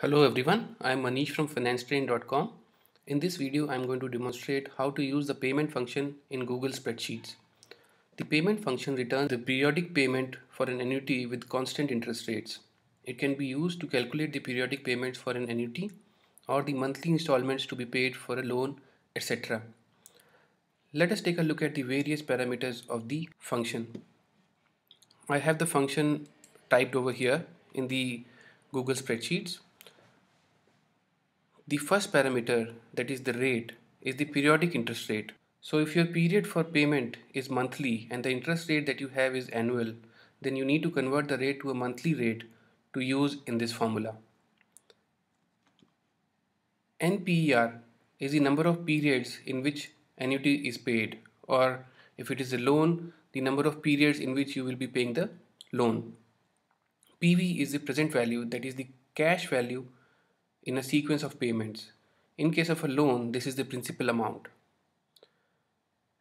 Hello everyone, I am Manish from FinanceTrain.com. In this video, I am going to demonstrate how to use the payment function in Google Spreadsheets. The payment function returns the periodic payment for an annuity with constant interest rates. It can be used to calculate the periodic payments for an annuity or the monthly installments to be paid for a loan, etc. Let us take a look at the various parameters of the function. I have the function typed over here in the Google Spreadsheets the first parameter, that is the rate, is the periodic interest rate. So if your period for payment is monthly and the interest rate that you have is annual, then you need to convert the rate to a monthly rate to use in this formula. NPER is the number of periods in which annuity is paid or if it is a loan, the number of periods in which you will be paying the loan. PV is the present value that is the cash value in a sequence of payments. In case of a loan, this is the principal amount.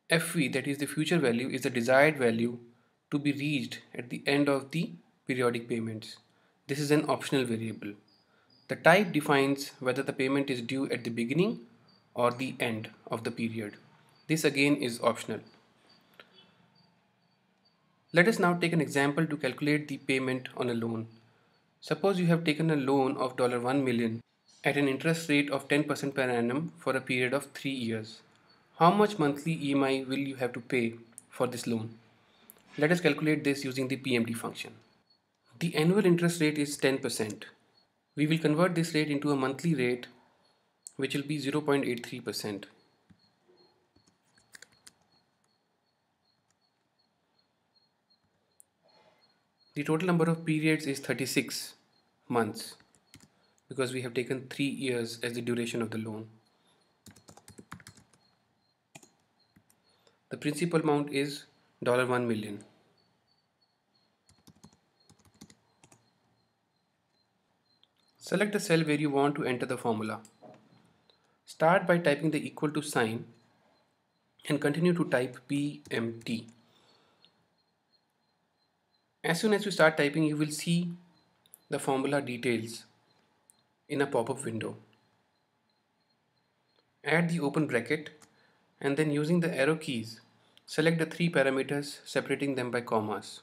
FV, that is the future value, is the desired value to be reached at the end of the periodic payments. This is an optional variable. The type defines whether the payment is due at the beginning or the end of the period. This again is optional. Let us now take an example to calculate the payment on a loan. Suppose you have taken a loan of $1 million at an interest rate of 10% per annum for a period of 3 years. How much monthly EMI will you have to pay for this loan? Let us calculate this using the PMD function. The annual interest rate is 10%. We will convert this rate into a monthly rate which will be 0.83%. The total number of periods is 36 months because we have taken three years as the duration of the loan. The principal amount is $1 million. Select the cell where you want to enter the formula. Start by typing the equal to sign and continue to type PMT. As soon as you start typing, you will see the formula details in a pop-up window. Add the open bracket and then using the arrow keys, select the three parameters separating them by commas.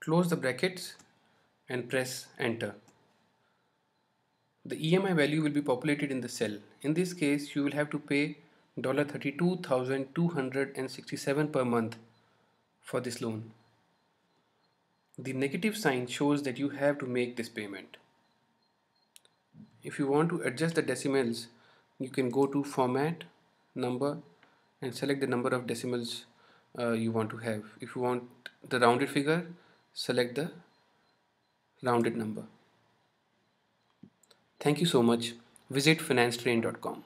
Close the brackets and press enter the EMI value will be populated in the cell. In this case, you will have to pay $32,267 per month for this loan. The negative sign shows that you have to make this payment. If you want to adjust the decimals, you can go to format, number and select the number of decimals uh, you want to have. If you want the rounded figure, select the rounded number. Thank you so much. Visit financetrain.com.